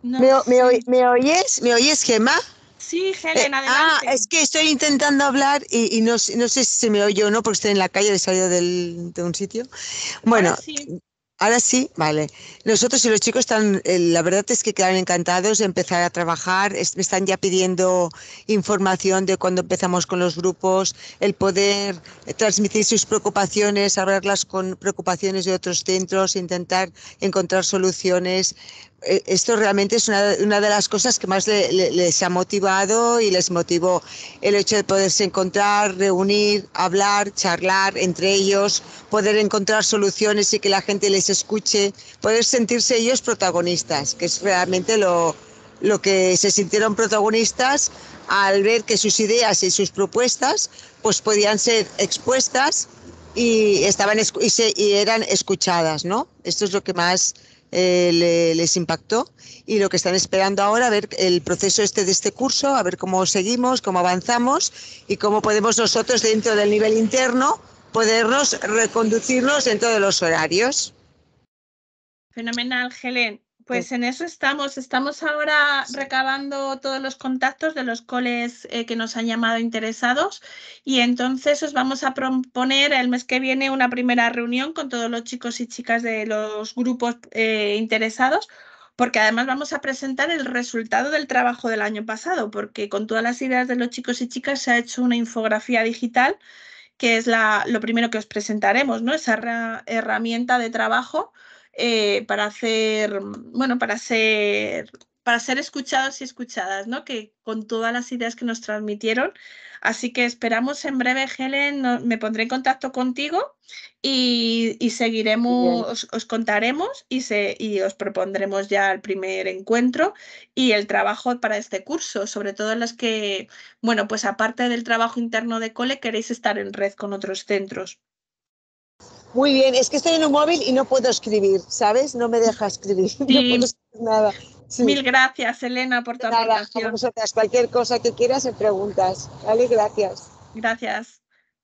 me, oyes, ¿Me oyes, Gemma? Sí, Helen, eh, ah, adelante. es que estoy intentando hablar y, no, sé si se me oye o no, porque estoy en la calle, he salido de un sitio. Bueno, ahora sí. vale. Nosotros y los chicos están, eh, la verdad es que quedan encantados de empezar a trabajar, me están ya pidiendo información de cuando empezamos con los grupos, el poder transmitir sus preocupaciones, hablarlas con preocupaciones de otros centros, intentar encontrar soluciones eh, esto realmente es una, de las cosas que más les ha motivado y les motivó el hecho de poderse encontrar, reunir, hablar, charlar entre ellos, poder encontrar soluciones y que la gente les escuche, poder sentirse ellos protagonistas, que es realmente lo, que se sintieron protagonistas al ver que sus ideas y sus propuestas pues podían ser expuestas y, estaban, y eran escuchadas, ¿no? Esto es lo que más eh, les impactó y lo que están esperando ahora, a ver el proceso este de este curso, a ver cómo seguimos, cómo avanzamos y cómo podemos nosotros dentro del nivel interno podernos reconducirnos dentro de los horarios. Fenomenal, Helen. Pues, pues en eso estamos. Estamos ahora recabando todos los contactos de los coles eh, que nos han llamado interesados y entonces os vamos a proponer el mes que viene una primera reunión con todos los chicos y chicas de los grupos eh, interesados porque además vamos a presentar el resultado del trabajo del año pasado porque con todas las ideas de los chicos y chicas se ha hecho una infografía digital que es la, lo primero que os presentaremos, ¿no? Esa herramienta de trabajo eh, para hacer, bueno, para ser, para ser escuchados y escuchadas, ¿no? Que con todas las ideas que nos transmitieron. Así que esperamos en breve, Helen, me pondré en contacto contigo y, seguiremos, os, contaremos y, y os propondremos ya el primer encuentro y el trabajo para este curso, sobre todo en las que, bueno, pues aparte del trabajo interno de cole, queréis estar en red con otros centros. Muy bien, es que estoy en un móvil y no puedo escribir, ¿sabes? No me deja escribir, no puedo escribir nada. Mil gracias, Elena, por tu nada, cualquier cosa que quieras me preguntas, ¿vale? Gracias. Gracias.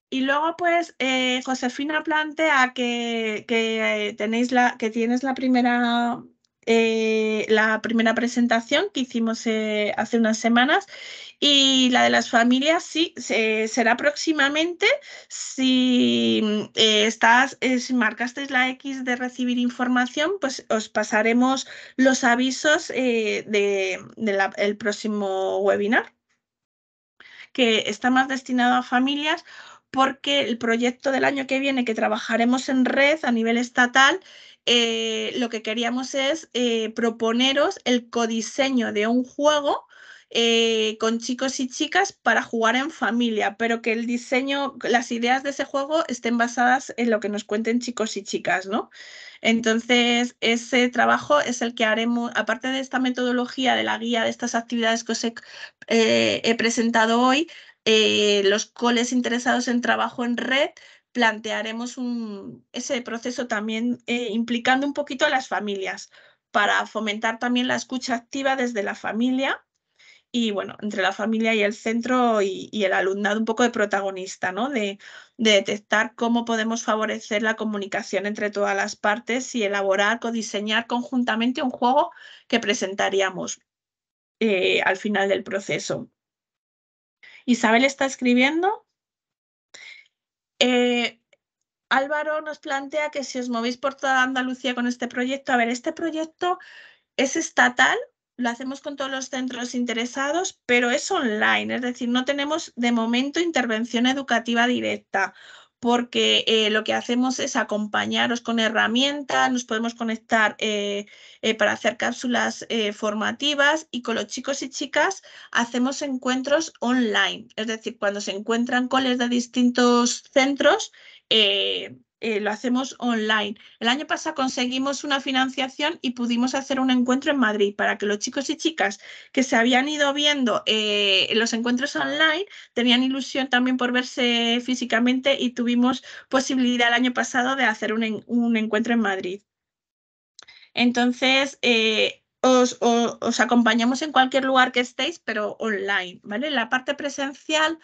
Y luego, pues, eh, Josefina plantea que, eh, tenéis la, que tienes la primera eh, la primera presentación que hicimos eh, hace unas semanas y la de las familias sí se, será próximamente si mm, eh, estás si marcasteis la X de recibir información pues os pasaremos los avisos del de, próximo webinar que está más destinado a familias porque el proyecto del año que viene que trabajaremos en red a nivel estatal eh, lo que queríamos es eh, proponeros el codiseño de un juego eh, con chicos y chicas para jugar en familia, pero que el diseño, las ideas de ese juego estén basadas en lo que nos cuenten chicos y chicas, ¿no? Entonces, ese trabajo es el que haremos, aparte de esta metodología de la guía de estas actividades que os he, presentado hoy, los coles interesados en trabajo en red plantearemos ese proceso también eh, implicando un poquito a las familias para fomentar también la escucha activa desde la familia y bueno, entre la familia y el centro y, el alumnado un poco de protagonista, ¿no? De, detectar cómo podemos favorecer la comunicación entre todas las partes y elaborar, diseñar conjuntamente un juego que presentaríamos eh, al final del proceso. Isabel está escribiendo. Eh, Álvaro nos plantea que si os movéis por toda Andalucía con este proyecto, a ver, este proyecto es estatal, lo hacemos con todos los centros interesados, pero es online, es decir, no tenemos de momento intervención educativa directa porque eh, lo que hacemos es acompañaros con herramientas, nos podemos conectar eh, eh, para hacer cápsulas formativas y con los chicos y chicas hacemos encuentros online, es decir, cuando se encuentran coles de distintos centros, eh, lo hacemos online. El año pasado conseguimos una financiación y pudimos hacer un encuentro en Madrid para que los chicos y chicas que se habían ido viendo eh, los encuentros online tenían ilusión también por verse físicamente y tuvimos posibilidad el año pasado de hacer un, encuentro en Madrid. Entonces, eh, os, acompañamos en cualquier lugar que estéis, pero online, ¿vale? La parte presencial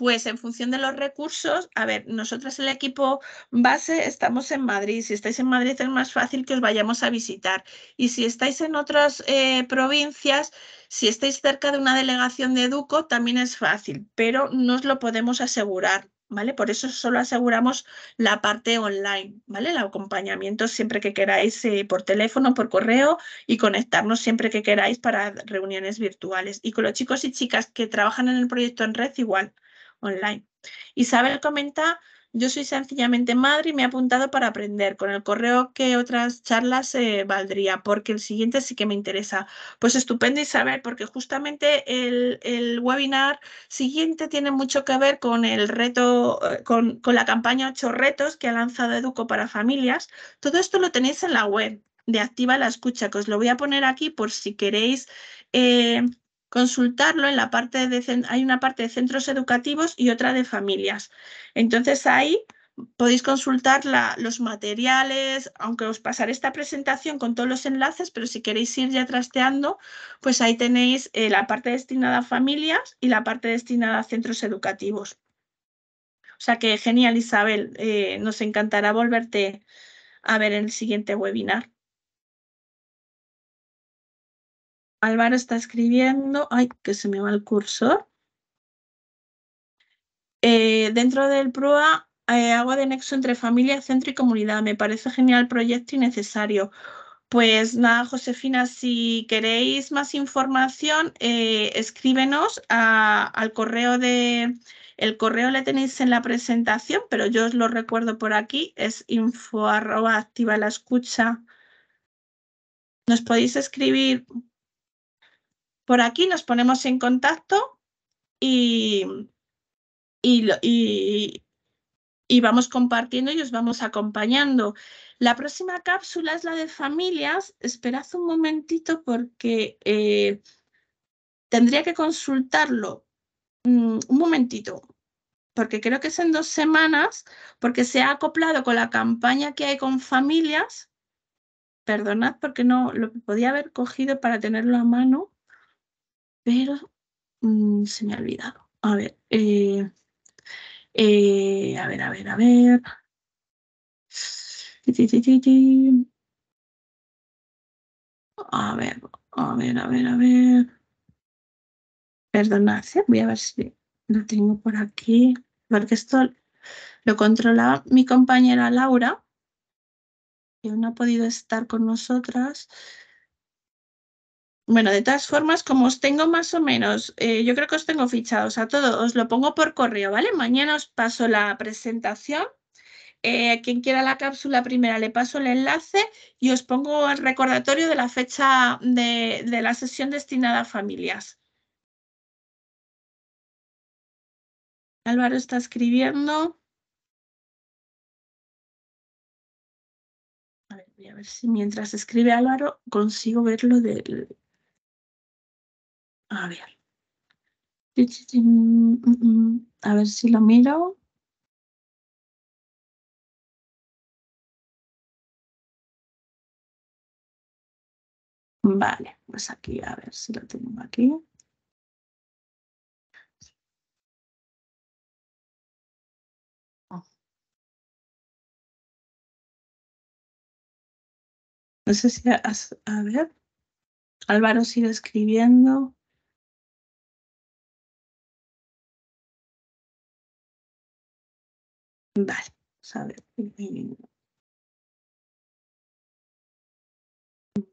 pues en función de los recursos, a ver, nosotros el equipo base estamos en Madrid. Si estáis en Madrid es más fácil que os vayamos a visitar. Y si estáis en otras eh, provincias, si estáis cerca de una delegación de Educo, también es fácil, pero no os lo podemos asegurar. ¿Vale? Por eso solo aseguramos la parte online, ¿vale? El acompañamiento siempre que queráis eh, por teléfono, por correo y conectarnos siempre que queráis para reuniones virtuales. Y con los chicos y chicas que trabajan en el proyecto en red, igual online. Isabel comenta, yo soy sencillamente madre y me he apuntado para aprender. Con el correo que otras charlas eh, valdría, porque el siguiente sí que me interesa. Pues estupendo, Isabel, porque justamente el, webinar siguiente tiene mucho que ver con el reto, eh, con, la campaña ocho retos que ha lanzado Educo para familias. Todo esto lo tenéis en la web de Activa la Escucha, que os lo voy a poner aquí por si queréis eh, consultarlo en la parte de, hay una parte de centros educativos y otra de familias. Entonces ahí podéis consultar los materiales, aunque os pasaré esta presentación con todos los enlaces, pero si queréis ir ya trasteando, pues ahí tenéis eh, la parte destinada a familias y la parte destinada a centros educativos. O sea que genial, Isabel, eh, nos encantará volverte a ver en el siguiente webinar. Álvaro está escribiendo, ay, que se me va el cursor. Eh, dentro del PROA eh, agua hago de nexo entre familia, centro y comunidad. Me parece genial proyecto y necesario. Pues nada, Josefina, si queréis más información, eh, escríbenos al correo de... El correo le tenéis en la presentación, pero yo os lo recuerdo por aquí, es info activa la escucha. Nos podéis escribir por aquí, nos ponemos en contacto y, y, vamos compartiendo y os vamos acompañando. La próxima cápsula es la de familias. Esperad un momentito porque eh, tendría que consultarlo. Mm, un momentito, porque creo que es en dos semanas, porque se ha acoplado con la campaña que hay con familias. Perdonad porque no lo podía haber cogido para tenerlo a mano pero mm, se me ha olvidado. A ver, eh, eh, a ver, a ver, a ver. A ver, a ver, a ver, a ver. Perdonad, ¿eh? voy a ver si lo tengo por aquí. Porque esto lo controlaba mi compañera Laura, que no ha podido estar con nosotras. Bueno, de todas formas, como os tengo más o menos, eh, yo creo que os tengo fichados a todos, os lo pongo por correo, ¿vale? Mañana os paso la presentación. Eh, quien quiera la cápsula primera le paso el enlace y os pongo el recordatorio de la fecha de, la sesión destinada a familias. Álvaro está escribiendo. A ver, voy a ver si mientras escribe Álvaro consigo verlo del a ver. Mm, mm, mm. A ver si lo miro. Vale, pues aquí, a ver si lo tengo aquí. No sé si, a ver, Álvaro sigue escribiendo. Vale, mm,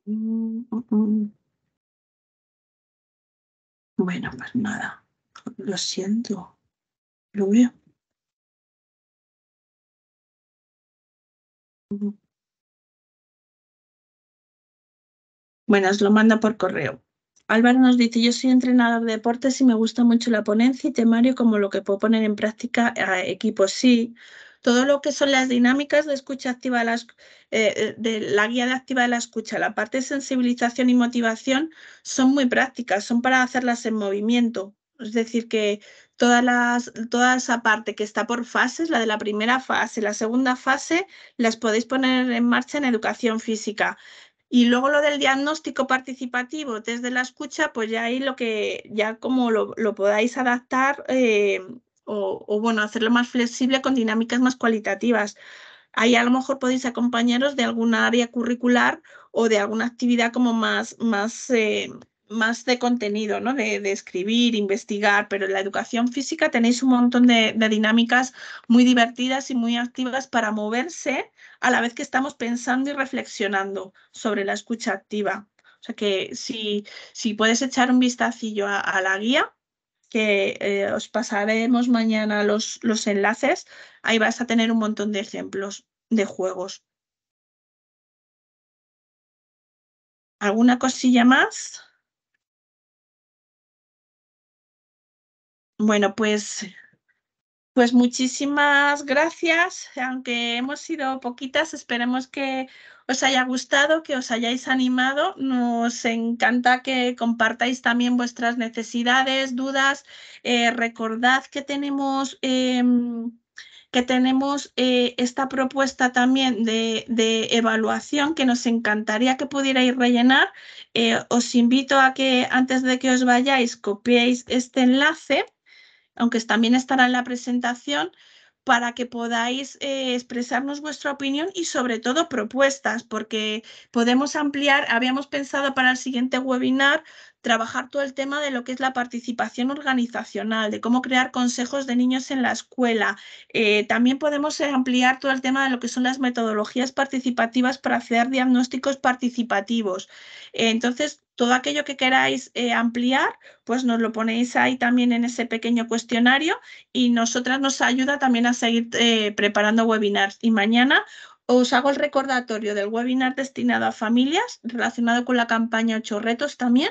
mm, mm. Bueno, pues nada, lo siento, lo veo. Bueno, os lo mando por correo. Álvaro nos dice, yo soy entrenador de deportes y me gusta mucho la ponencia y temario como lo que puedo poner en práctica a equipos. Sí, todo lo que son las dinámicas de escucha activa, eh, eh, de la, guía de activa de la escucha, la parte de sensibilización y motivación son muy prácticas, son para hacerlas en movimiento. Es decir, que todas las, toda esa parte que está por fases, la de la primera fase, la segunda fase, las podéis poner en marcha en educación física. Y luego lo del diagnóstico participativo desde la escucha, pues ya ahí lo que, ya como lo, podáis adaptar eh, o, bueno, hacerlo más flexible con dinámicas más cualitativas. Ahí a lo mejor podéis acompañaros de alguna área curricular o de alguna actividad como más, más, eh, más de contenido, ¿no? De, escribir, investigar, pero en la educación física tenéis un montón de dinámicas muy divertidas y muy activas para moverse a la vez que estamos pensando y reflexionando sobre la escucha activa. O sea que si, si puedes echar un vistacillo a, la guía, que eh, os pasaremos mañana los, los enlaces, ahí vas a tener un montón de ejemplos de juegos. ¿Alguna cosilla más? Bueno, pues pues muchísimas gracias, aunque hemos sido poquitas, esperemos que os haya gustado, que os hayáis animado. Nos encanta que compartáis también vuestras necesidades, dudas. Eh, recordad que tenemos... Em, que tenemos eh, esta propuesta también de, evaluación que nos encantaría que pudierais rellenar. Eh, os invito a que antes de que os vayáis copiéis este enlace aunque también estará en la presentación, para que podáis eh, expresarnos vuestra opinión y sobre todo propuestas, porque podemos ampliar, habíamos pensado para el siguiente webinar trabajar todo el tema de lo que es la participación organizacional, de cómo crear consejos de niños en la escuela. Eh, también podemos ampliar todo el tema de lo que son las metodologías participativas para hacer diagnósticos participativos. Eh, entonces, todo aquello que queráis eh, ampliar, pues nos lo ponéis ahí también en ese pequeño cuestionario y nosotras nos ayuda también a seguir preparando webinars. Y mañana os hago el recordatorio del webinar destinado a familias relacionado con la campaña 8 retos también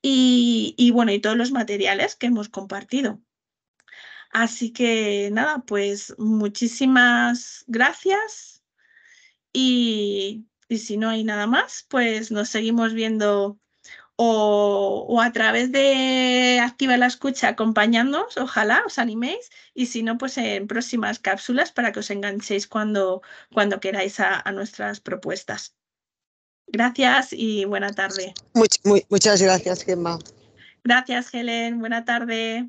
y, bueno, y todos los materiales que hemos compartido. Así que nada, pues muchísimas gracias y, y si no hay nada más, pues nos seguimos viendo o, a través de Activa la Escucha acompañándonos, ojalá os animéis, y si no, pues en próximas cápsulas para que os enganchéis cuando, cuando queráis a, nuestras propuestas. Gracias y buena tarde. muchas gracias, Gemma. Gracias, Helen. Buena tarde.